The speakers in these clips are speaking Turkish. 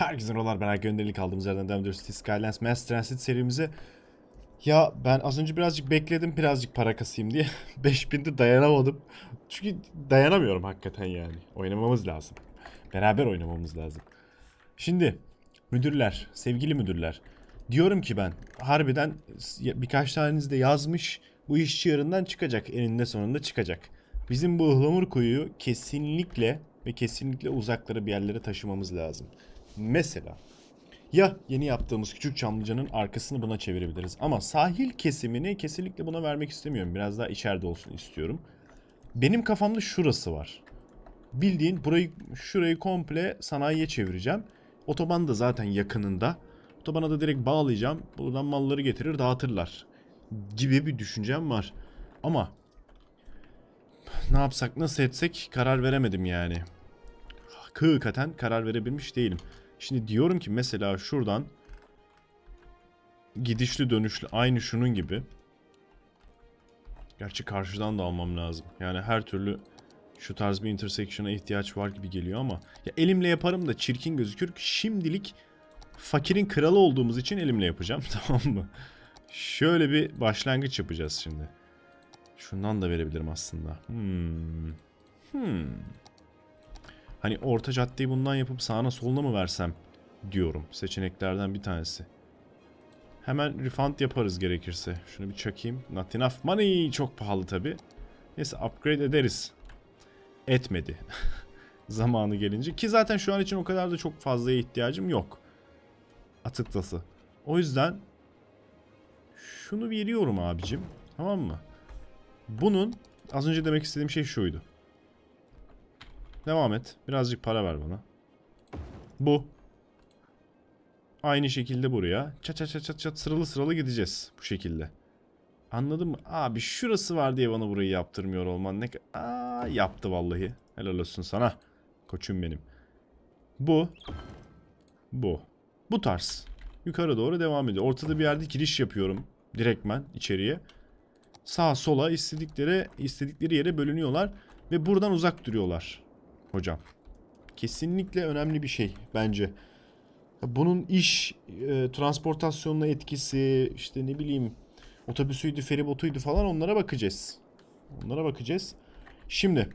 Herkese rolar ben gönderili kaldığımız yerden devam ediyoruz. City Skylines Mass Transit serimize. Ya ben az önce birazcık bekledim birazcık para kasayım diye. 5000'de dayanamadım. Çünkü dayanamıyorum hakikaten yani. Oynamamız lazım. Beraber oynamamız lazım. Şimdi müdürler, sevgili müdürler. Diyorum ki ben harbiden birkaç taneniz de yazmış. Bu işçi yarından çıkacak. Eninde sonunda çıkacak. Bizim bu ıhlamur kuyuyu kesinlikle ve kesinlikle uzaklara bir yerlere taşımamız lazım. Mesela ya yeni yaptığımız küçük çamlıcanın arkasını buna çevirebiliriz. Ama sahil kesimini kesinlikle buna vermek istemiyorum. Biraz daha içeride olsun istiyorum. Benim kafamda şurası var. Bildiğin burayı şurayı komple sanayiye çevireceğim. Otoban da zaten yakınında. Otobana da direkt bağlayacağım. Buradan malları getirir dağıtırlar. Gibi bir düşüncem var. Ama ne yapsak nasıl etsek karar veremedim yani. Hakikaten karar verebilmiş değilim. Şimdi diyorum ki mesela şuradan gidişli dönüşlü aynı şunun gibi. Gerçi karşıdan da almam lazım. Yani her türlü şu tarz bir intersection'a ihtiyaç var gibi geliyor ama ya elimle yaparım da çirkin gözükür. Şimdilik fakirin kralı olduğumuz için elimle yapacağım tamam mı? Şöyle bir başlangıç yapacağız şimdi. Şundan da verebilirim aslında. Hmm. Hmm. Hani orta caddeyi bundan yapıp sağına soluna mı versem diyorum. Seçeneklerden bir tanesi. Hemen refund yaparız gerekirse. Şunu bir çakayım. Not enough money. Çok pahalı tabi. Neyse upgrade ederiz. Etmedi. Zamanı gelince. Ki zaten şu an için o kadar da çok fazlaya ihtiyacım yok. Atıklası. O yüzden şunu veriyorum abicim. Tamam mı? Bunun az önce demek istediğim şey şuydu. Devam et. Birazcık para ver bana. Bu. Aynı şekilde buraya. Çat çat çat çat sıralı sıralı gideceğiz. Bu şekilde. Anladın mı? Abi şurası var diye bana burayı yaptırmıyor olman ne Aa, yaptı vallahi. Helal olsun sana. Koçum benim. Bu. Bu. Bu tarz. Yukarı doğru devam ediyor. Ortada bir yerde giriş yapıyorum. Direktmen içeriye. Sağa sola istedikleri, istedikleri yere bölünüyorlar. Ve buradan uzak duruyorlar hocam. Kesinlikle önemli bir şey bence. Bunun iş, e, transportasyonuna etkisi, işte ne bileyim otobüsüydü, feribotuydu falan onlara bakacağız. Onlara bakacağız. Şimdi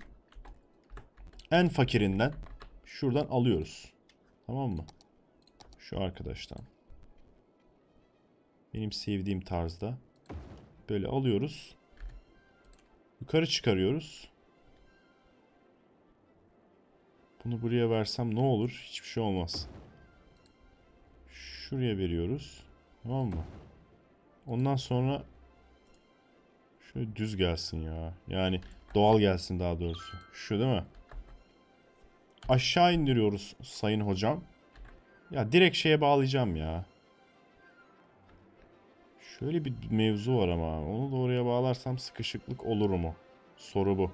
en fakirinden şuradan alıyoruz. Tamam mı? Şu arkadaştan. Benim sevdiğim tarzda. Böyle alıyoruz. Yukarı çıkarıyoruz. Bunu buraya versem ne olur? Hiçbir şey olmaz. Şuraya veriyoruz. Tamam mı? Ondan sonra şöyle düz gelsin ya. Yani doğal gelsin daha doğrusu. Şu değil mi? Aşağı indiriyoruz sayın hocam. Ya direkt şeye bağlayacağım ya. Şöyle bir mevzu var ama onu da oraya bağlarsam sıkışıklık olur mu? Soru bu.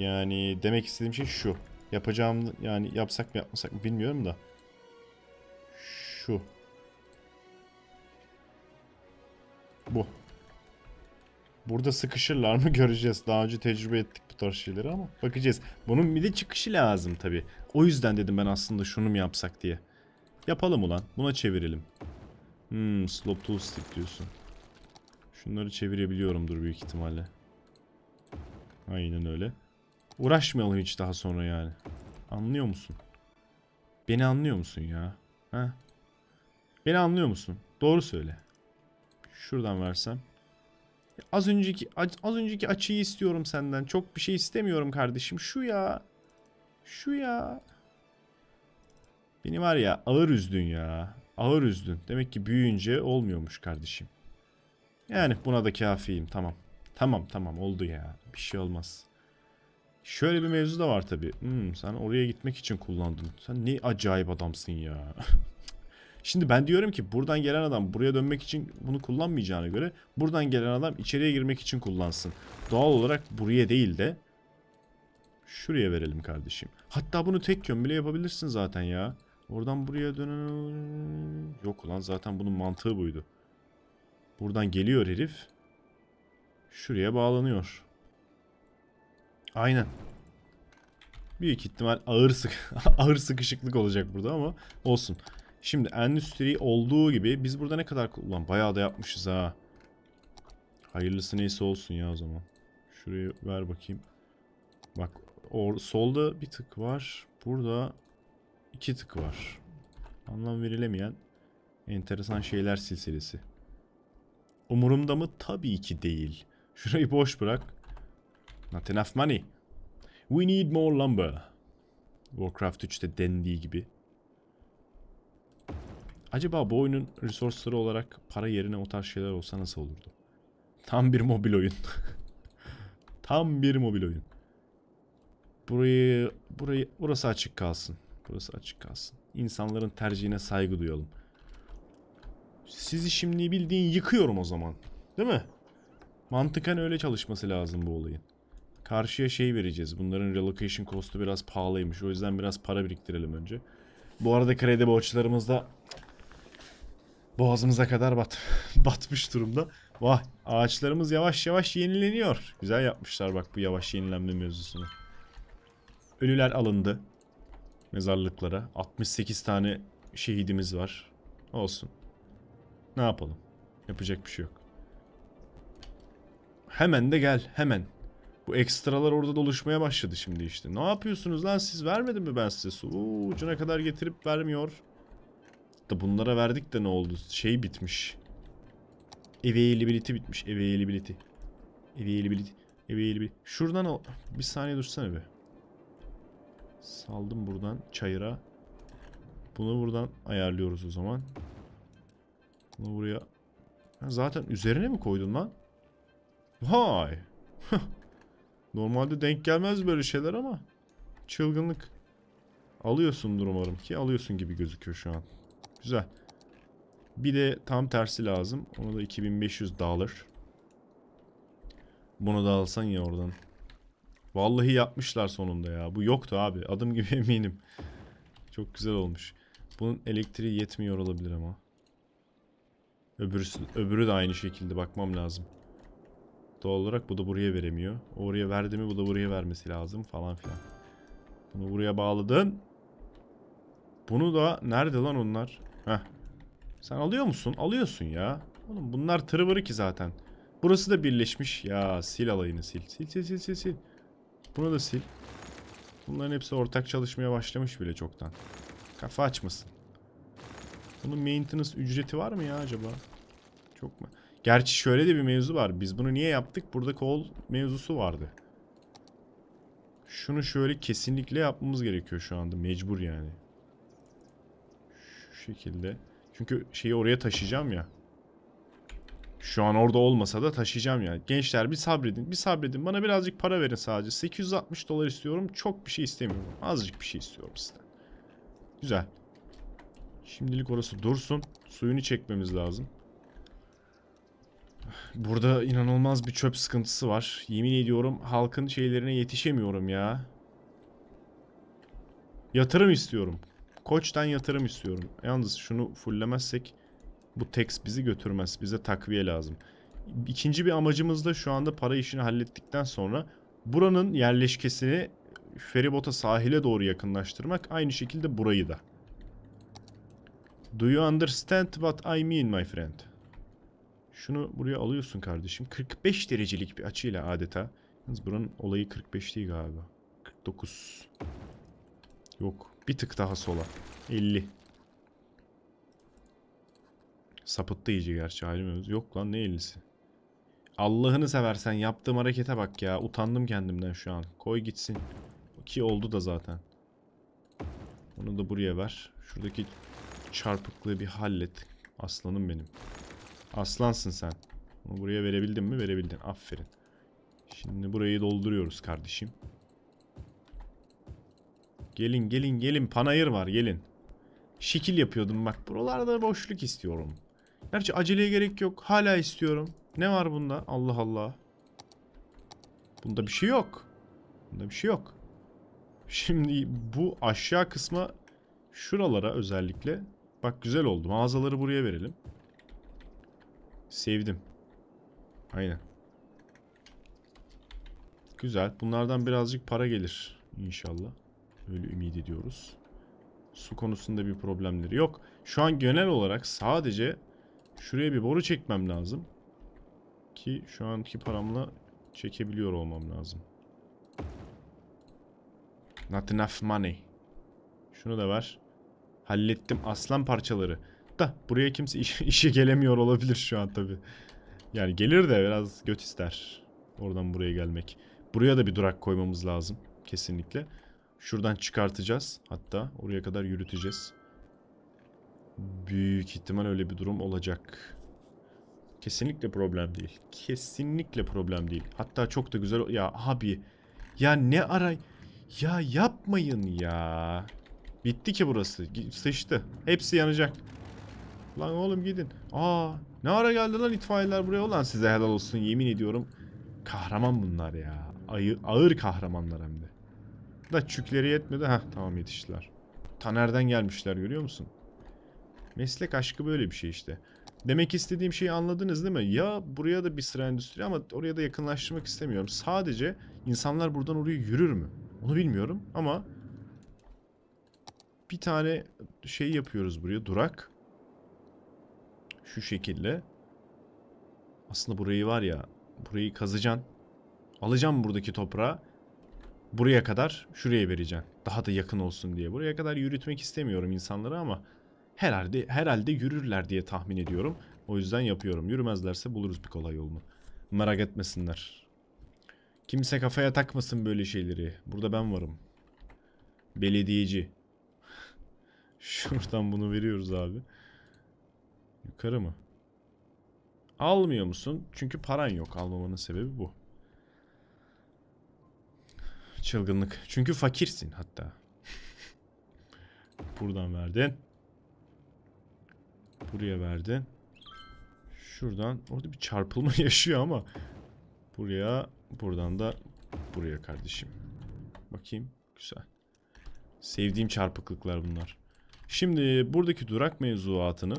Yani demek istediğim şey şu. Yapacağım yani yapsak mı yapmasak mı bilmiyorum da. Şu. Bu. Burada sıkışırlar mı göreceğiz. Daha önce tecrübe ettik bu tarz şeyleri ama bakacağız. Bunun bir de çıkışı lazım tabi. O yüzden dedim ben aslında şunu mu yapsak diye. Yapalım ulan. Buna çevirelim. Hmm slop tool stick diyorsun. Şunları çevirebiliyorumdur büyük ihtimalle. Aynen öyle. Uğraşmayalım hiç daha sonra yani. Anlıyor musun? Beni anlıyor musun ya? Ha? Beni anlıyor musun? Doğru söyle. Şuradan versem. Az önceki az önceki açıyı istiyorum senden. Çok bir şey istemiyorum kardeşim. Şu ya. Şu ya. Beni var ya ağır üzdün ya. Ağır üzdün. Demek ki büyüyünce olmuyormuş kardeşim. Yani buna da kafiyim. Tamam. Tamam tamam oldu ya. Bir şey olmaz. Şöyle bir mevzu da var tabi. Hmm, sen oraya gitmek için kullandın. Sen ne acayip adamsın ya. Şimdi ben diyorum ki buradan gelen adam buraya dönmek için bunu kullanmayacağına göre buradan gelen adam içeriye girmek için kullansın. Doğal olarak buraya değil de şuraya verelim kardeşim. Hatta bunu tek yön bile yapabilirsin zaten ya. Oradan buraya dönen... Yok ulan zaten bunun mantığı buydu. Buradan geliyor herif. Şuraya bağlanıyor. Aynen. Büyük ihtimal ağır sık ağır sıkışıklık olacak burada ama olsun. Şimdi endüstri olduğu gibi biz burada ne kadar ulan bayağı da yapmışız ha. Hayırlısı neyse olsun ya o zaman. Şurayı ver bakayım. Bak or solda bir tık var. Burada iki tık var. Anlam verilemeyen enteresan şeyler silsilesi. Umurumda mı? Tabii ki değil. Şurayı boş bırak. Not enough money. We need more lumber. Warcraft 3'te dendiği gibi. Acaba bu oyunun resourceları olarak para yerine o tarz şeyler olsa nasıl olurdu? Tam bir mobil oyun. Tam bir mobil oyun. Burayı, burayı, burası açık kalsın. Burası açık kalsın. İnsanların tercihine saygı duyalım. Sizi şimdi bildiğin yıkıyorum o zaman. Değil mi? Mantıken öyle çalışması lazım bu olayın. Karşıya şey vereceğiz. Bunların relocation cost'u biraz pahalıymış. O yüzden biraz para biriktirelim önce. Bu arada kredi borçlarımız da boğazımıza kadar bat batmış durumda. Vah ağaçlarımız yavaş yavaş yenileniyor. Güzel yapmışlar bak bu yavaş yenilenme mevzusunu. Ölüler alındı mezarlıklara. 68 tane şehidimiz var. Olsun. Ne yapalım? Yapacak bir şey yok. Hemen de gel hemen. Bu ekstralar orada doluşmaya başladı şimdi işte. Ne yapıyorsunuz lan siz vermedim mi ben size su? Oo, ucuna kadar getirip vermiyor. Da bunlara verdik de ne oldu? Şey bitmiş. Availability bitmiş. Availability. Availability. Availability. Şuradan al. Bir saniye dursana be. Saldım buradan çayıra. Bunu buradan ayarlıyoruz o zaman. Bunu buraya... Ha, zaten üzerine mi koydun lan? Vay. Normalde denk gelmez böyle şeyler ama çılgınlık. Alıyorsundur umarım ki alıyorsun gibi gözüküyor şu an. Güzel. Bir de tam tersi lazım. Ona da 2500 dağılır. Bunu da alsan ya oradan. Vallahi yapmışlar sonunda ya. Bu yoktu abi. Adım gibi eminim. Çok güzel olmuş. Bunun elektriği yetmiyor olabilir ama. Öbürü, öbürü de aynı şekilde bakmam lazım. Doğal olarak bu da buraya veremiyor. Oraya verdi mi bu da buraya vermesi lazım falan filan. Bunu buraya bağladın. Bunu da nerede lan onlar? Heh. Sen alıyor musun? Alıyorsun ya. Oğlum bunlar tırvırı ki zaten. Burası da birleşmiş. Ya sil alayını sil. Sil sil sil sil sil. Bunu da sil. Bunların hepsi ortak çalışmaya başlamış bile çoktan. Kafa açmasın. Bunun maintenance ücreti var mı ya acaba? Çok mu? Gerçi şöyle de bir mevzu var. Biz bunu niye yaptık? Burada kol mevzusu vardı. Şunu şöyle kesinlikle yapmamız gerekiyor şu anda. Mecbur yani. Şu şekilde. Çünkü şeyi oraya taşıyacağım ya. Şu an orada olmasa da taşıyacağım yani. Gençler bir sabredin. Bir sabredin. Bana birazcık para verin sadece. 860 dolar istiyorum. Çok bir şey istemiyorum. Azıcık bir şey istiyorum sizden. Güzel. Şimdilik orası dursun. Suyunu çekmemiz lazım. Burada inanılmaz bir çöp sıkıntısı var. Yemin ediyorum halkın şeylerine yetişemiyorum ya. Yatırım istiyorum. Koç'tan yatırım istiyorum. Yalnız şunu fullemezsek bu tax bizi götürmez. Bize takviye lazım. İkinci bir amacımız da şu anda para işini hallettikten sonra buranın yerleşkesini feribota sahile doğru yakınlaştırmak. Aynı şekilde burayı da. Do you understand what I mean my friend? Şunu buraya alıyorsun kardeşim. 45 derecelik bir açıyla adeta. Yalnız buranın olayı 45 değil galiba. 49. Yok. Bir tık daha sola. 50. Sapıttı iyice gerçi halimiz. Yok lan ne 50'si. Allah'ını seversen yaptığım harekete bak ya. Utandım kendimden şu an. Koy gitsin. Ki oldu da zaten. Onu da buraya ver. Şuradaki çarpıklığı bir hallet. Aslanım benim. Aslansın sen. Bunu buraya verebildin mi? Verebildin. Aferin. Şimdi burayı dolduruyoruz kardeşim. Gelin gelin gelin. Panayır var gelin. Şekil yapıyordum bak. Buralarda boşluk istiyorum. Gerçi aceleye gerek yok. Hala istiyorum. Ne var bunda? Allah Allah. Bunda bir şey yok. Bunda bir şey yok. Şimdi bu aşağı kısma şuralara özellikle bak güzel oldu. Mağazaları buraya verelim. Sevdim. Aynen. Güzel. Bunlardan birazcık para gelir inşallah. Öyle ümit ediyoruz. Su konusunda bir problemleri yok. Şu an genel olarak sadece şuraya bir boru çekmem lazım. Ki şu anki paramla çekebiliyor olmam lazım. Not enough money. Şunu da ver. Hallettim aslan parçaları da buraya kimse iş, işe gelemiyor olabilir şu an tabi. Yani gelir de biraz göt ister. Oradan buraya gelmek. Buraya da bir durak koymamız lazım. Kesinlikle. Şuradan çıkartacağız. Hatta oraya kadar yürüteceğiz. Büyük ihtimal öyle bir durum olacak. Kesinlikle problem değil. Kesinlikle problem değil. Hatta çok da güzel... Ya abi... Ya ne aray... Ya yapmayın ya. Bitti ki burası. Sıçtı. Hepsi yanacak. Lan oğlum gidin. Aa ne ara geldi lan itfaiyeler buraya olan size helal olsun yemin ediyorum. Kahraman bunlar ya. Ayı, ağır kahramanlar hem de. Da çükleri yetmedi. Heh tamam yetiştiler. Taner'den gelmişler görüyor musun? Meslek aşkı böyle bir şey işte. Demek istediğim şeyi anladınız değil mi? Ya buraya da bir sıra endüstri ama oraya da yakınlaştırmak istemiyorum. Sadece insanlar buradan oraya yürür mü? Onu bilmiyorum ama bir tane şey yapıyoruz buraya durak. Şu şekilde. Aslında burayı var ya. Burayı kazacaksın. Alacağım buradaki toprağı. Buraya kadar şuraya vereceğim. Daha da yakın olsun diye. Buraya kadar yürütmek istemiyorum insanları ama herhalde herhalde yürürler diye tahmin ediyorum. O yüzden yapıyorum. Yürümezlerse buluruz bir kolay yolunu. Merak etmesinler. Kimse kafaya takmasın böyle şeyleri. Burada ben varım. Belediyeci. Şuradan bunu veriyoruz abi. Karı mı? Almıyor musun? Çünkü paran yok. Almamanın sebebi bu. Çılgınlık. Çünkü fakirsin hatta. Buradan verdin. Buraya verdin. Şuradan. Orada bir çarpılma yaşıyor ama. Buraya. Buradan da buraya kardeşim. Bakayım. Güzel. Sevdiğim çarpıklıklar bunlar. Şimdi buradaki durak mevzuatını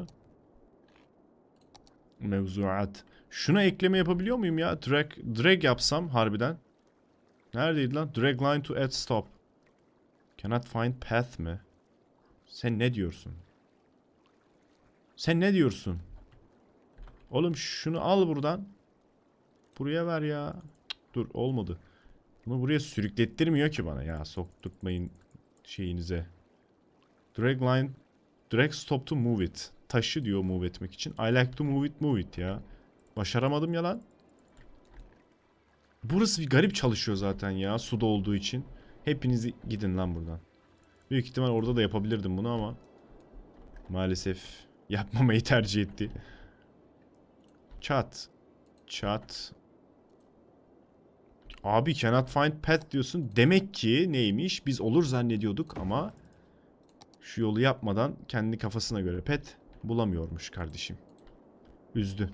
Mevzuat. Şuna ekleme yapabiliyor muyum ya? Drag, drag yapsam harbiden. Neredeydi lan? Drag line to add stop. Cannot find path mi? Sen ne diyorsun? Sen ne diyorsun? Oğlum şunu al buradan. Buraya ver ya. Dur olmadı. Bunu buraya sürüklettirmiyor ki bana ya. soktukmayın şeyinize. Drag line. Drag stop to move it taşı diyor move etmek için. I like to move it move it ya. Başaramadım ya lan. Burası bir garip çalışıyor zaten ya suda olduğu için. Hepiniz gidin lan buradan. Büyük ihtimal orada da yapabilirdim bunu ama maalesef yapmamayı tercih etti. Chat, chat. Abi cannot find path diyorsun. Demek ki neymiş? Biz olur zannediyorduk ama şu yolu yapmadan kendi kafasına göre pet bulamıyormuş kardeşim. Üzdü.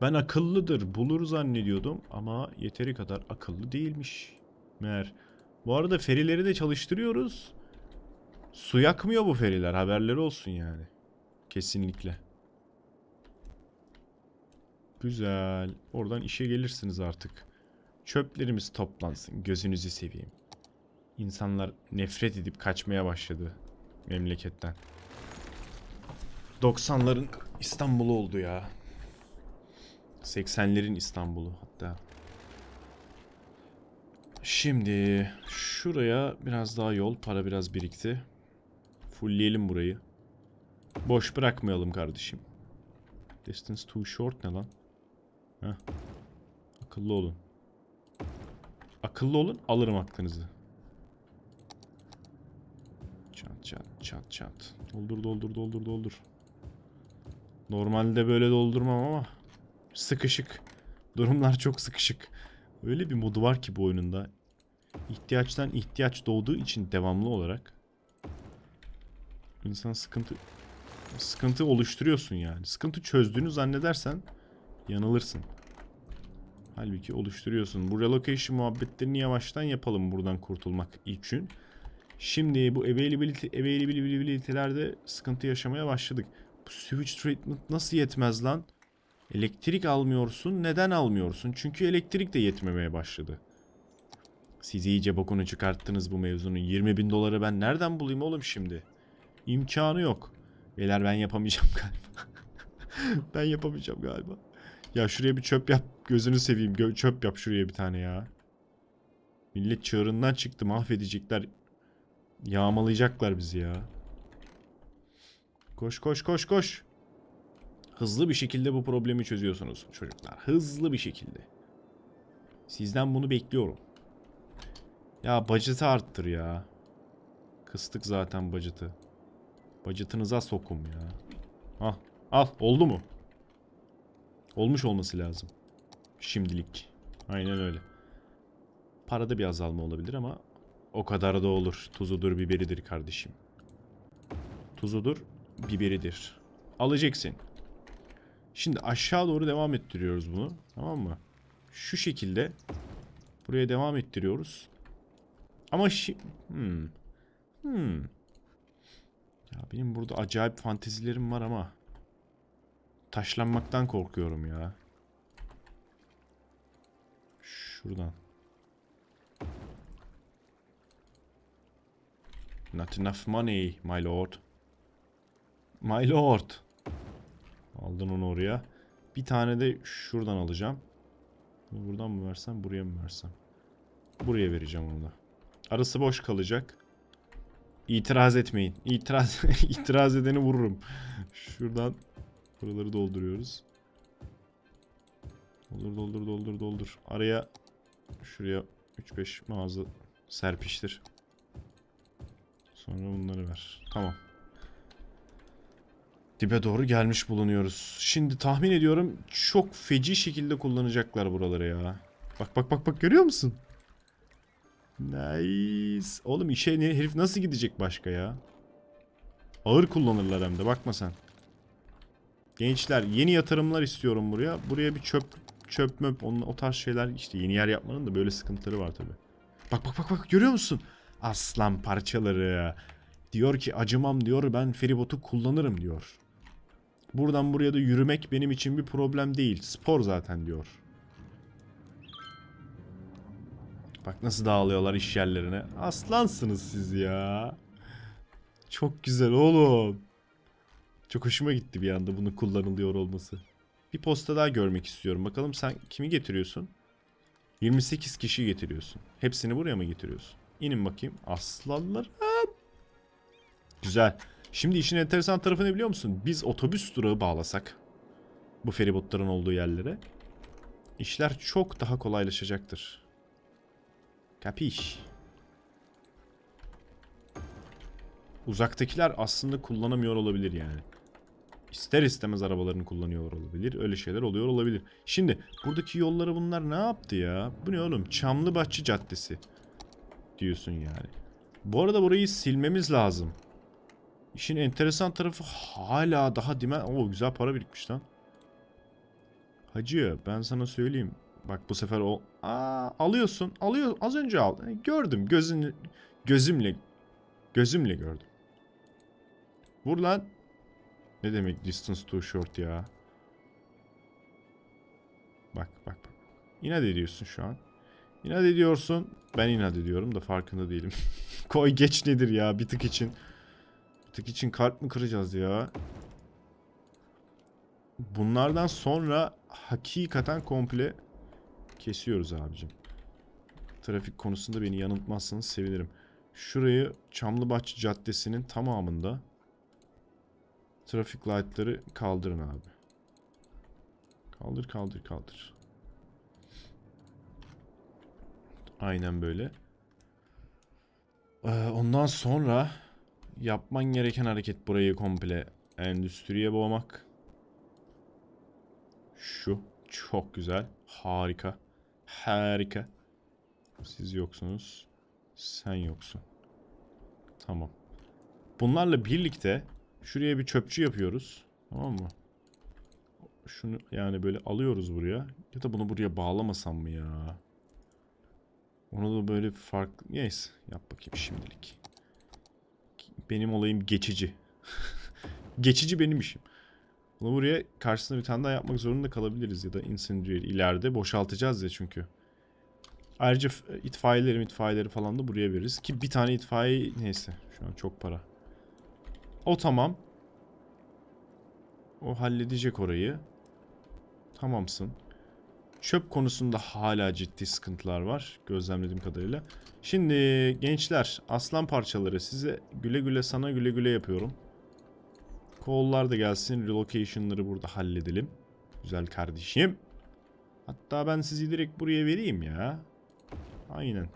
Ben akıllıdır bulur zannediyordum ama yeteri kadar akıllı değilmiş. Meğer. Bu arada ferileri de çalıştırıyoruz. Su yakmıyor bu feriler haberleri olsun yani. Kesinlikle. Güzel. Oradan işe gelirsiniz artık. Çöplerimiz toplansın. Gözünüzü seveyim. İnsanlar nefret edip kaçmaya başladı memleketten. 90'ların İstanbul'u oldu ya. 80'lerin İstanbul'u hatta. Şimdi şuraya biraz daha yol. Para biraz birikti. Fullleyelim burayı. Boş bırakmayalım kardeşim. Distance too short ne lan? Heh. Akıllı olun. Akıllı olun alırım aklınızı. Çat çat çat çat. Doldur doldur doldur doldur. Normalde böyle doldurmam ama sıkışık. Durumlar çok sıkışık. Öyle bir modu var ki bu oyununda. İhtiyaçtan ihtiyaç doğduğu için devamlı olarak insan sıkıntı sıkıntı oluşturuyorsun yani. Sıkıntı çözdüğünü zannedersen yanılırsın. Halbuki oluşturuyorsun. Bu relocation muhabbetlerini yavaştan yapalım buradan kurtulmak için. Şimdi bu availability, availability'lerde sıkıntı yaşamaya başladık. Sewage treatment nasıl yetmez lan? Elektrik almıyorsun. Neden almıyorsun? Çünkü elektrik de yetmemeye başladı. Siz iyice bokunu çıkarttınız bu mevzunun. 20 bin doları ben nereden bulayım oğlum şimdi? İmkanı yok. Beyler ben yapamayacağım galiba. ben yapamayacağım galiba. Ya şuraya bir çöp yap. Gözünü seveyim. Gö çöp yap şuraya bir tane ya. Millet çığırından çıktı. Mahvedecekler. Yağmalayacaklar bizi ya. Koş koş koş koş. Hızlı bir şekilde bu problemi çözüyorsunuz çocuklar. Hızlı bir şekilde. Sizden bunu bekliyorum. Ya bacıtı arttır ya. Kıstık zaten bacıtı. Bacıtınıza sokum ya. Ah, al oldu mu? Olmuş olması lazım. Şimdilik. Aynen öyle. Parada bir azalma olabilir ama o kadar da olur. Tuzudur biberidir kardeşim. Tuzudur biberidir. Alacaksın. Şimdi aşağı doğru devam ettiriyoruz bunu. Tamam mı? Şu şekilde buraya devam ettiriyoruz. Ama şi... Hmm. Hmm. Ya benim burada acayip fantezilerim var ama taşlanmaktan korkuyorum ya. Şuradan. Not enough money, my lord. My lord. Aldın onu oraya. Bir tane de şuradan alacağım. buradan mı versem buraya mı versem? Buraya vereceğim onu da. Arası boş kalacak. İtiraz etmeyin. İtiraz, itiraz edeni vururum. Şuradan buraları dolduruyoruz. Doldur doldur doldur doldur. Araya şuraya 3-5 mağaza serpiştir. Sonra bunları ver. Tamam dibe doğru gelmiş bulunuyoruz. Şimdi tahmin ediyorum çok feci şekilde kullanacaklar buraları ya. Bak bak bak bak görüyor musun? Nice. Oğlum işe ne, herif nasıl gidecek başka ya? Ağır kullanırlar hem de bakma sen. Gençler yeni yatırımlar istiyorum buraya. Buraya bir çöp çöp möp onun, o tarz şeyler işte yeni yer yapmanın da böyle sıkıntıları var tabi. Bak bak bak bak görüyor musun? Aslan parçaları. Diyor ki acımam diyor ben feribotu kullanırım diyor. Buradan buraya da yürümek benim için bir problem değil. Spor zaten diyor. Bak nasıl dağılıyorlar iş yerlerine. Aslansınız siz ya. Çok güzel oğlum. Çok hoşuma gitti bir anda bunun kullanılıyor olması. Bir posta daha görmek istiyorum. Bakalım sen kimi getiriyorsun? 28 kişi getiriyorsun. Hepsini buraya mı getiriyorsun? İnin bakayım. Aslanlarım. Güzel. Şimdi işin enteresan tarafı ne biliyor musun? Biz otobüs durağı bağlasak bu feribotların olduğu yerlere işler çok daha kolaylaşacaktır. Kapiş. Uzaktakiler aslında kullanamıyor olabilir yani. İster istemez arabalarını kullanıyor olabilir. Öyle şeyler oluyor olabilir. Şimdi buradaki yollara bunlar ne yaptı ya? Bu ne oğlum? Çamlıbahçe Caddesi. Diyorsun yani. Bu arada burayı silmemiz lazım. İşin enteresan tarafı hala daha dimen... Oo güzel para birikmiş lan. Hacı ben sana söyleyeyim. Bak bu sefer o... Aa, alıyorsun. Alıyor. Az önce aldım. E, gördüm. Gözün... Gözümle... Gözümle gördüm. Vur lan. Ne demek distance too short ya. Bak bak bak. İnat ediyorsun şu an. İnat ediyorsun. Ben inat ediyorum da farkında değilim. Koy geç nedir ya bir tık için. Tık için kalp mi kıracağız ya? Bunlardan sonra hakikaten komple kesiyoruz abicim. Trafik konusunda beni yanıltmazsanız sevinirim. Şurayı Çamlıbahçe Caddesi'nin tamamında trafik light'ları kaldırın abi. Kaldır kaldır kaldır. Aynen böyle. Ee, ondan sonra yapman gereken hareket burayı komple endüstriye boğmak. Şu. Çok güzel. Harika. Harika. Siz yoksunuz. Sen yoksun. Tamam. Bunlarla birlikte şuraya bir çöpçü yapıyoruz. Tamam mı? Şunu yani böyle alıyoruz buraya. Ya da bunu buraya bağlamasam mı ya? Onu da böyle farklı... Neyse. Yap bakayım şimdilik. Benim olayım geçici. geçici benim işim. Bunu buraya karşısına bir tane daha yapmak zorunda kalabiliriz ya da incendiary ileride boşaltacağız ya çünkü. Ayrıca itfaiyeleri itfaiyeleri falan da buraya veririz. Ki bir tane itfaiye neyse şu an çok para. O tamam. O halledecek orayı. Tamamsın. Çöp konusunda hala ciddi sıkıntılar var gözlemlediğim kadarıyla. Şimdi gençler aslan parçaları size güle güle sana güle güle yapıyorum. Kollar da gelsin relocation'ları burada halledelim. Güzel kardeşim. Hatta ben sizi direkt buraya vereyim ya. Aynen.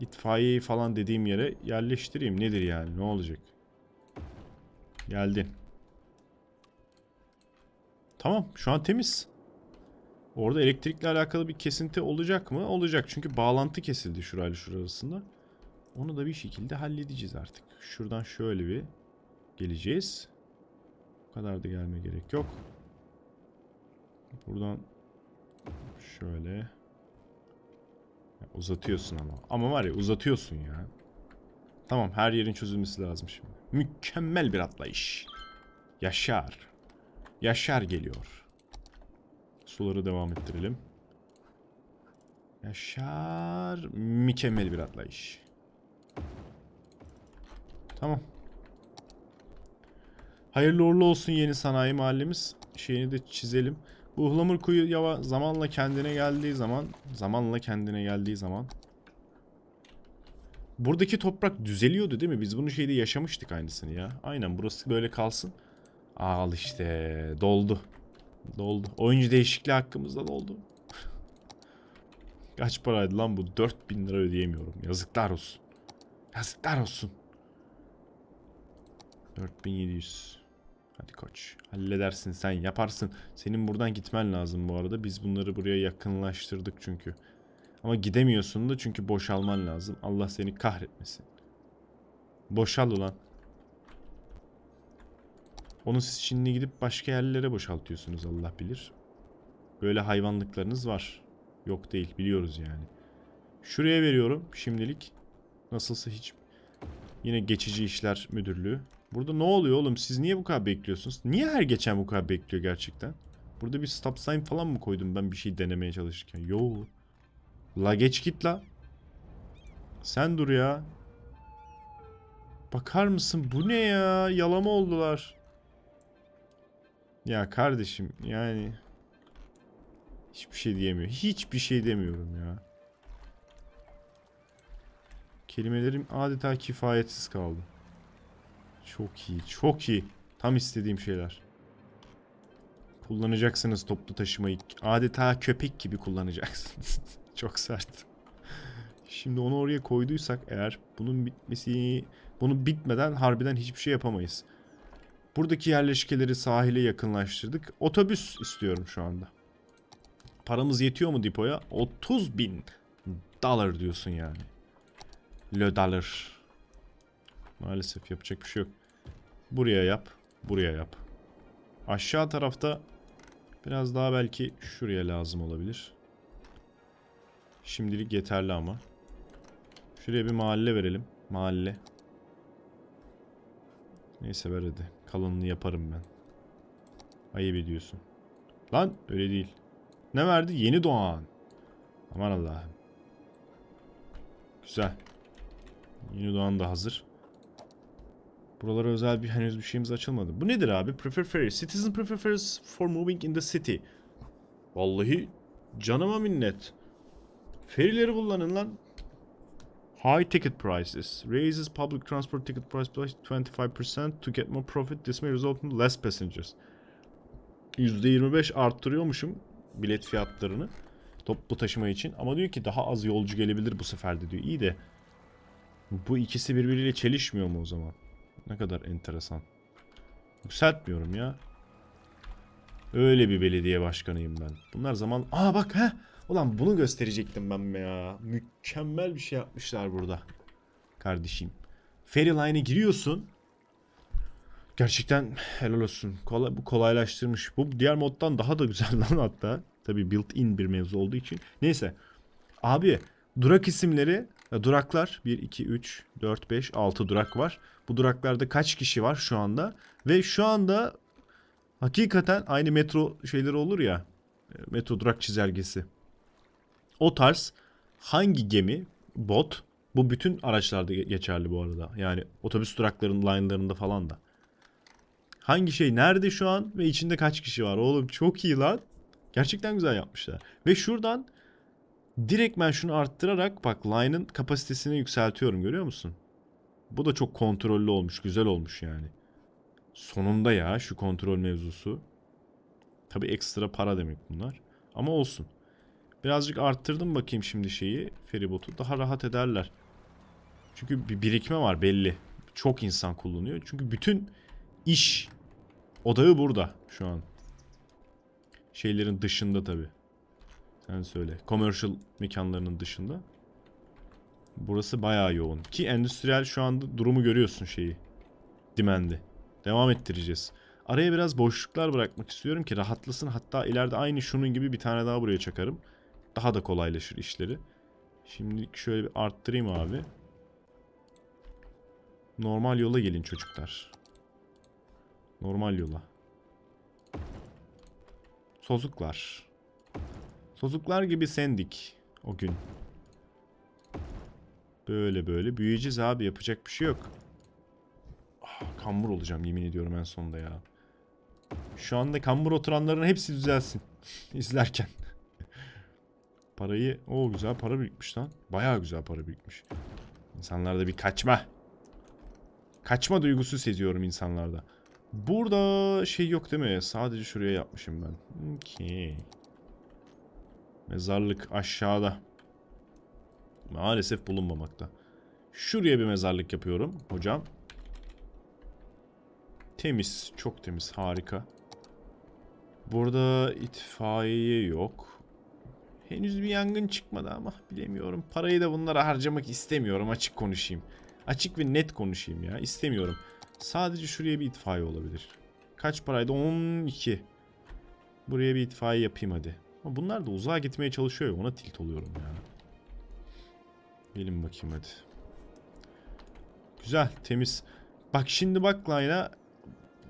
İtfaiyeyi falan dediğim yere yerleştireyim. Nedir yani ne olacak? Geldin. Tamam şu an temiz. Orada elektrikle alakalı bir kesinti olacak mı? Olacak çünkü bağlantı kesildi şurayla şurasında. Onu da bir şekilde halledeceğiz artık. Şuradan şöyle bir geleceğiz. Bu kadar da gelme gerek yok. Buradan şöyle uzatıyorsun ama. Ama var ya uzatıyorsun ya. Tamam her yerin çözülmesi lazım şimdi. Mükemmel bir atlayış. Yaşar. Yaşar geliyor suları devam ettirelim. Yaşar. Mükemmel bir atlayış. Tamam. Hayırlı uğurlu olsun yeni sanayi mahallemiz. Şeyini de çizelim. Bu ıhlamur kuyu yava zamanla kendine geldiği zaman zamanla kendine geldiği zaman Buradaki toprak düzeliyordu değil mi? Biz bunu şeyde yaşamıştık aynısını ya. Aynen burası böyle kalsın. Al işte doldu. Doldu. Oyuncu değişikliği hakkımızda doldu. Kaç paraydı lan bu? 4000 lira ödeyemiyorum. Yazıklar olsun. Yazıklar olsun. 4700. Hadi koç. Halledersin sen yaparsın. Senin buradan gitmen lazım bu arada. Biz bunları buraya yakınlaştırdık çünkü. Ama gidemiyorsun da çünkü boşalman lazım. Allah seni kahretmesin. Boşal ulan. Onu siz Çinli gidip başka yerlere boşaltıyorsunuz Allah bilir. Böyle hayvanlıklarınız var. Yok değil biliyoruz yani. Şuraya veriyorum şimdilik. Nasılsa hiç yine geçici işler müdürlüğü. Burada ne oluyor oğlum? Siz niye bu kadar bekliyorsunuz? Niye her geçen bu kadar bekliyor gerçekten? Burada bir stop sign falan mı koydum ben bir şey denemeye çalışırken? Yo. La geç git la. Sen dur ya. Bakar mısın? Bu ne ya? Yalama oldular. Ya kardeşim yani hiçbir şey diyemiyor. Hiçbir şey demiyorum ya. Kelimelerim adeta kifayetsiz kaldı. Çok iyi, çok iyi. Tam istediğim şeyler. Kullanacaksınız toplu taşımayı. Adeta köpek gibi kullanacaksınız. çok sert. Şimdi onu oraya koyduysak eğer bunun bitmesi bunu bitmeden harbiden hiçbir şey yapamayız. Buradaki yerleşkeleri sahile yakınlaştırdık. Otobüs istiyorum şu anda. Paramız yetiyor mu depoya? 30 bin dolar diyorsun yani. Le dollar. Maalesef yapacak bir şey yok. Buraya yap. Buraya yap. Aşağı tarafta biraz daha belki şuraya lazım olabilir. Şimdilik yeterli ama. Şuraya bir mahalle verelim. Mahalle. Neyse ver hadi. Kalanını yaparım ben. Ayıp ediyorsun. Lan öyle değil. Ne verdi? Yeni doğan. Aman Allah'ım. Güzel. Yeni doğan da hazır. Buralara özel bir henüz bir şeyimiz açılmadı. Bu nedir abi? Prefer ferries. Citizen prefer ferries for moving in the city. Vallahi canıma minnet. Ferileri kullanın lan. High ticket prices raises public transport ticket price by 25% to get more profit. This may result in less passengers. %25 arttırıyormuşum bilet fiyatlarını toplu taşıma için. Ama diyor ki daha az yolcu gelebilir bu sefer de diyor. İyi de bu ikisi birbiriyle çelişmiyor mu o zaman? Ne kadar enteresan. Yükseltmiyorum ya. Öyle bir belediye başkanıyım ben. Bunlar zaman... Aa bak he. Ulan bunu gösterecektim ben ya. Mükemmel bir şey yapmışlar burada. Kardeşim. Ferry line'e giriyorsun. Gerçekten helal olsun. Kolay, bu kolaylaştırmış. Bu diğer moddan daha da güzel lan hatta. Tabi built in bir mevzu olduğu için. Neyse. Abi durak isimleri e, duraklar 1, 2, 3, 4, 5, 6 durak var. Bu duraklarda kaç kişi var şu anda? Ve şu anda hakikaten aynı metro şeyleri olur ya. E, metro durak çizelgesi. O tarz hangi gemi, bot bu bütün araçlarda geçerli bu arada. Yani otobüs duraklarının line'larında falan da. Hangi şey nerede şu an ve içinde kaç kişi var? Oğlum çok iyi lan. Gerçekten güzel yapmışlar. Ve şuradan direkt ben şunu arttırarak bak line'ın kapasitesini yükseltiyorum görüyor musun? Bu da çok kontrollü olmuş, güzel olmuş yani. Sonunda ya şu kontrol mevzusu. Tabi ekstra para demek bunlar. Ama olsun. Birazcık arttırdım bakayım şimdi şeyi. Feribotu. Daha rahat ederler. Çünkü bir birikme var belli. Çok insan kullanıyor. Çünkü bütün iş odağı burada şu an. Şeylerin dışında tabi. Sen söyle. Commercial mekanlarının dışında. Burası bayağı yoğun. Ki endüstriyel şu anda durumu görüyorsun şeyi. Dimendi. Devam ettireceğiz. Araya biraz boşluklar bırakmak istiyorum ki rahatlasın. Hatta ileride aynı şunun gibi bir tane daha buraya çakarım daha da kolaylaşır işleri. Şimdilik şöyle bir arttırayım abi. Normal yola gelin çocuklar. Normal yola. Sozuklar. Sozuklar gibi sendik o gün. Böyle böyle büyüyeceğiz abi yapacak bir şey yok. Ah, kambur olacağım yemin ediyorum en sonunda ya. Şu anda kambur oturanların hepsi düzelsin. izlerken. Parayı... o güzel para birikmiş lan. Baya güzel para birikmiş. İnsanlarda bir kaçma. Kaçma duygusu seziyorum insanlarda. Burada şey yok değil mi? Sadece şuraya yapmışım ben. Okey. Mezarlık aşağıda. Maalesef bulunmamakta. Şuraya bir mezarlık yapıyorum hocam. Temiz. Çok temiz. Harika. Burada itfaiye yok. Henüz bir yangın çıkmadı ama bilemiyorum. Parayı da bunlara harcamak istemiyorum. Açık konuşayım. Açık ve net konuşayım ya. istemiyorum. Sadece şuraya bir itfaiye olabilir. Kaç paraydı? 12. Buraya bir itfaiye yapayım hadi. Ama bunlar da uzağa gitmeye çalışıyor ya. Ona tilt oluyorum ya. Gelin bakayım hadi. Güzel, temiz. Bak şimdi bak line'a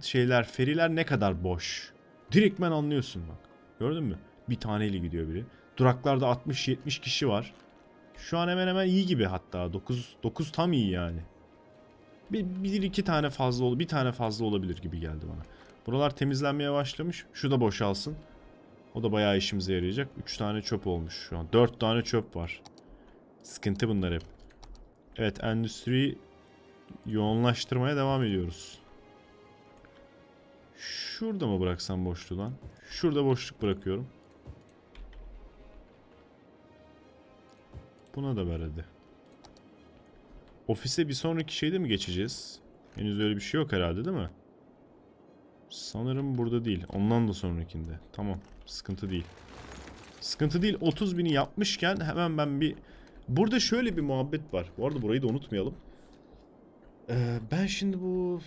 şeyler, feriler ne kadar boş. Direktmen anlıyorsun bak. Gördün mü? Bir taneyle gidiyor biri. Duraklarda 60-70 kişi var. Şu an hemen hemen iyi gibi hatta. 9 9 tam iyi yani. Bir, bir iki tane fazla bir tane fazla olabilir gibi geldi bana. Buralar temizlenmeye başlamış. Şu da boşalsın. O da bayağı işimize yarayacak. 3 tane çöp olmuş şu an. 4 tane çöp var. Sıkıntı bunlar hep. Evet endüstriyi yoğunlaştırmaya devam ediyoruz. Şurada mı bıraksam boşluğu lan? Şurada boşluk bırakıyorum. Buna da ver hadi. Ofise bir sonraki şeyde mi geçeceğiz? Henüz öyle bir şey yok herhalde değil mi? Sanırım burada değil. Ondan da sonrakinde. Tamam. Sıkıntı değil. Sıkıntı değil. 30 bini yapmışken hemen ben bir... Burada şöyle bir muhabbet var. Bu arada burayı da unutmayalım. Ee, ben şimdi bu...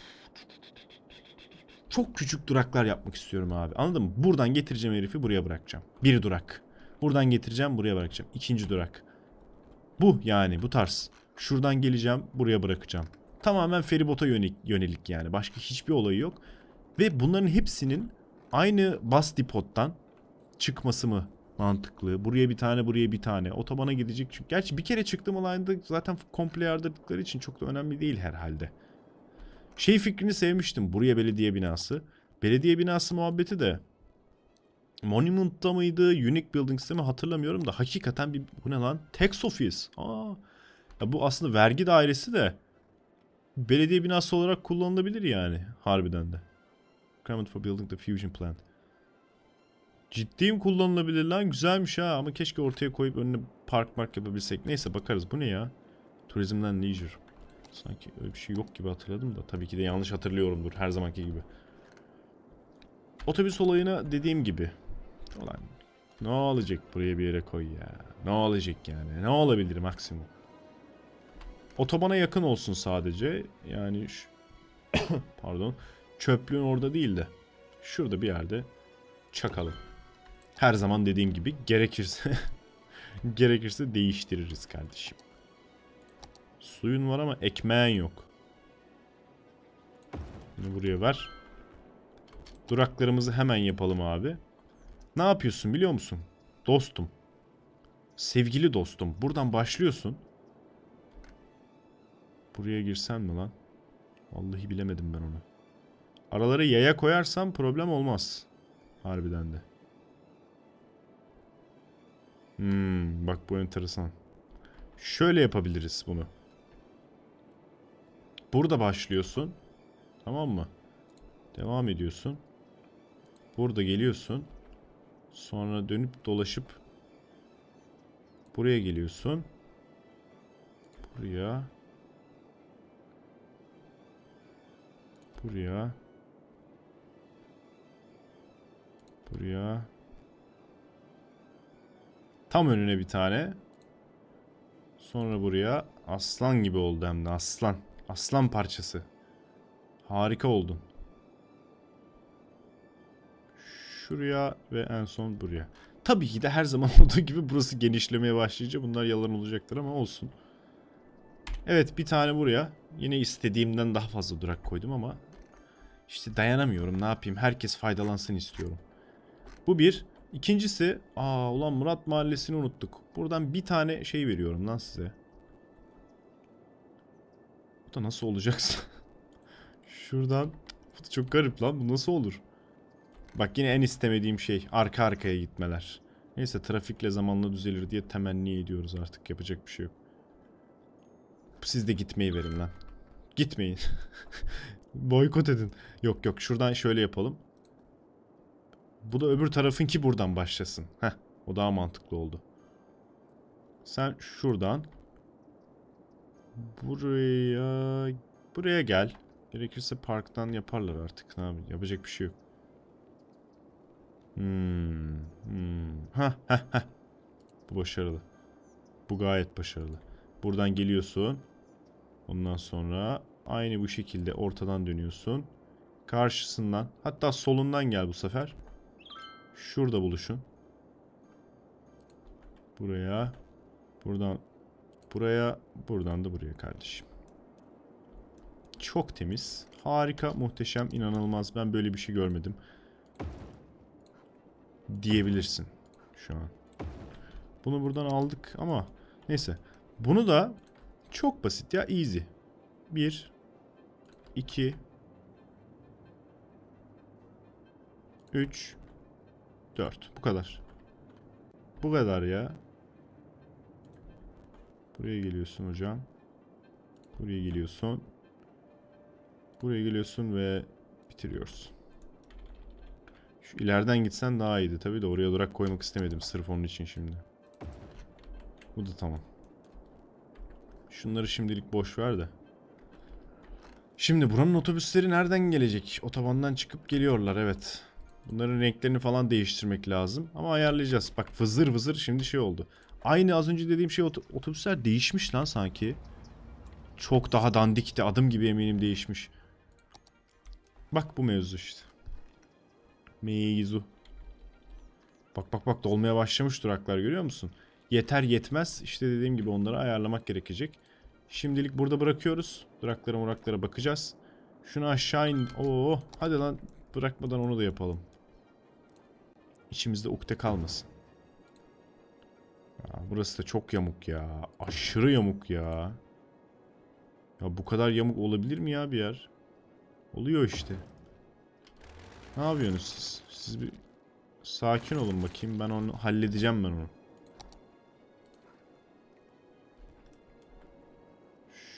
Çok küçük duraklar yapmak istiyorum abi. Anladın mı? Buradan getireceğim herifi buraya bırakacağım. Bir durak. Buradan getireceğim buraya bırakacağım. İkinci durak. Bu yani bu tarz. Şuradan geleceğim buraya bırakacağım. Tamamen feribota yönelik, yani. Başka hiçbir olayı yok. Ve bunların hepsinin aynı bas dipottan çıkması mı mantıklı? Buraya bir tane buraya bir tane. Otobana gidecek çünkü. Gerçi bir kere çıktığım olayında zaten komple yardırdıkları için çok da önemli değil herhalde. Şey fikrini sevmiştim. Buraya belediye binası. Belediye binası muhabbeti de Monument'ta mıydı? Unique Building sistemi hatırlamıyorum da hakikaten bir bu ne lan? Tax Office. Aa. Ya bu aslında vergi dairesi de belediye binası olarak kullanılabilir yani harbiden de. Requirement for building the fusion plant. Ciddiyim kullanılabilir lan güzelmiş ha ama keşke ortaya koyup önüne park mark yapabilsek. Neyse bakarız bu ne ya? Turizmden leisure. Sanki öyle bir şey yok gibi hatırladım da tabii ki de yanlış hatırlıyorumdur her zamanki gibi. Otobüs olayına dediğim gibi Ulan ne olacak buraya bir yere koy ya. Ne olacak yani? Ne olabilir maksimum? Otobana yakın olsun sadece. Yani şu... pardon. Çöplüğün orada değil de. Şurada bir yerde çakalım. Her zaman dediğim gibi gerekirse gerekirse değiştiririz kardeşim. Suyun var ama ekmeğin yok. Bunu buraya ver. Duraklarımızı hemen yapalım abi. Ne yapıyorsun biliyor musun? Dostum. Sevgili dostum. Buradan başlıyorsun. Buraya girsen mi lan? Vallahi bilemedim ben onu. Aralara yaya koyarsam problem olmaz. Harbiden de. Hmm, bak bu enteresan. Şöyle yapabiliriz bunu. Burada başlıyorsun. Tamam mı? Devam ediyorsun. Burada geliyorsun. Sonra dönüp dolaşıp buraya geliyorsun. Buraya. Buraya. Buraya. Tam önüne bir tane. Sonra buraya aslan gibi oldu hem de aslan. Aslan parçası. Harika oldun. şuraya ve en son buraya. Tabii ki de her zaman olduğu gibi burası genişlemeye başlayınca bunlar yalan olacaktır ama olsun. Evet bir tane buraya. Yine istediğimden daha fazla durak koydum ama işte dayanamıyorum ne yapayım. Herkes faydalansın istiyorum. Bu bir. İkincisi aa ulan Murat Mahallesi'ni unuttuk. Buradan bir tane şey veriyorum lan size. Bu da nasıl olacaksa. Şuradan bu da çok garip lan bu nasıl olur? Bak yine en istemediğim şey arka arkaya gitmeler. Neyse trafikle zamanla düzelir diye temenni ediyoruz artık yapacak bir şey yok. Siz de gitmeyi verin lan. Gitmeyin. Boykot edin. Yok yok şuradan şöyle yapalım. Bu da öbür tarafın ki buradan başlasın. Heh o daha mantıklı oldu. Sen şuradan buraya buraya gel. Gerekirse parktan yaparlar artık. Ne yapayım? Yapacak bir şey yok. Hmm. Hmm. Hah, hah, hah. Bu başarılı. Bu gayet başarılı. Buradan geliyorsun. Ondan sonra aynı bu şekilde ortadan dönüyorsun. Karşısından hatta solundan gel bu sefer. Şurada buluşun. Buraya. Buradan buraya. Buradan da buraya kardeşim. Çok temiz. Harika, muhteşem, inanılmaz. Ben böyle bir şey görmedim diyebilirsin şu an. Bunu buradan aldık ama neyse. Bunu da çok basit ya easy. 1 2 3 4 bu kadar. Bu kadar ya. Buraya geliyorsun hocam. Buraya geliyorsun. Buraya geliyorsun ve bitiriyorsun. Şu ileriden gitsen daha iyiydi tabii de oraya durak koymak istemedim sırf onun için şimdi. Bu da tamam. Şunları şimdilik boş ver de. Şimdi buranın otobüsleri nereden gelecek? Otobandan çıkıp geliyorlar evet. Bunların renklerini falan değiştirmek lazım. Ama ayarlayacağız. Bak vızır vızır şimdi şey oldu. Aynı az önce dediğim şey otobüsler değişmiş lan sanki. Çok daha dandikti. Adım gibi eminim değişmiş. Bak bu mevzu işte. Meizu. Bak bak bak dolmaya başlamış duraklar görüyor musun? Yeter yetmez. İşte dediğim gibi onları ayarlamak gerekecek. Şimdilik burada bırakıyoruz. Duraklara muraklara bakacağız. Şunu aşağı in. Oo, hadi lan bırakmadan onu da yapalım. İçimizde ukde kalmasın. Ya, burası da çok yamuk ya. Aşırı yamuk ya. Ya bu kadar yamuk olabilir mi ya bir yer? Oluyor işte. Ne yapıyorsunuz siz? Siz bir sakin olun bakayım. Ben onu halledeceğim ben onu.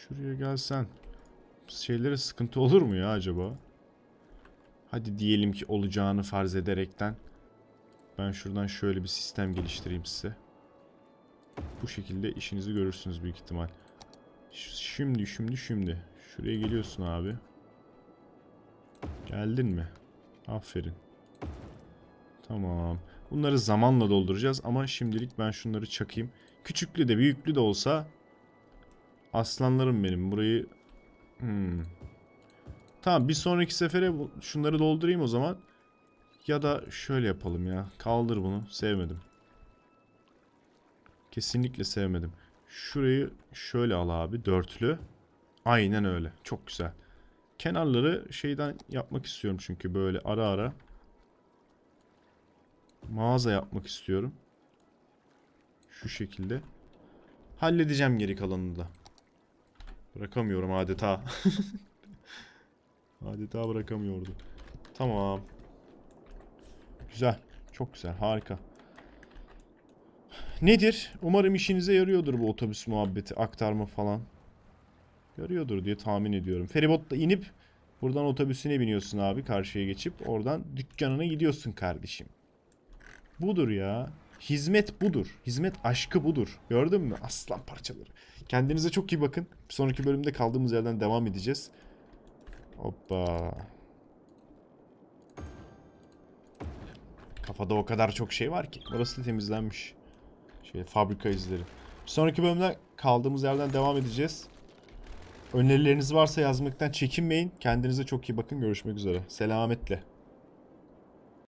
Şuraya gelsen. Şeylere sıkıntı olur mu ya acaba? Hadi diyelim ki olacağını farz ederekten. Ben şuradan şöyle bir sistem geliştireyim size. Bu şekilde işinizi görürsünüz büyük ihtimal. Şimdi şimdi şimdi. Şuraya geliyorsun abi. Geldin mi? Aferin. Tamam. Bunları zamanla dolduracağız ama şimdilik ben şunları çakayım. Küçüklü de büyüklü de olsa aslanlarım benim. Burayı hmm. Tamam bir sonraki sefere şunları doldurayım o zaman. Ya da şöyle yapalım ya. Kaldır bunu. Sevmedim. Kesinlikle sevmedim. Şurayı şöyle al abi. Dörtlü. Aynen öyle. Çok güzel kenarları şeyden yapmak istiyorum çünkü böyle ara ara mağaza yapmak istiyorum. Şu şekilde. Halledeceğim geri kalanını da. Bırakamıyorum adeta. adeta bırakamıyordu. Tamam. Güzel. Çok güzel. Harika. Nedir? Umarım işinize yarıyordur bu otobüs muhabbeti, aktarma falan. Görüyordur diye tahmin ediyorum. Feribotla inip buradan otobüsüne biniyorsun abi karşıya geçip oradan dükkanına gidiyorsun kardeşim. Budur ya. Hizmet budur. Hizmet aşkı budur. Gördün mü? Aslan parçaları. Kendinize çok iyi bakın. Bir sonraki bölümde kaldığımız yerden devam edeceğiz. Hoppa. Kafada o kadar çok şey var ki. Burası da temizlenmiş. Şey fabrika izleri. Bir sonraki bölümde kaldığımız yerden devam edeceğiz. Önerileriniz varsa yazmaktan çekinmeyin. Kendinize çok iyi bakın. Görüşmek üzere. Selametle.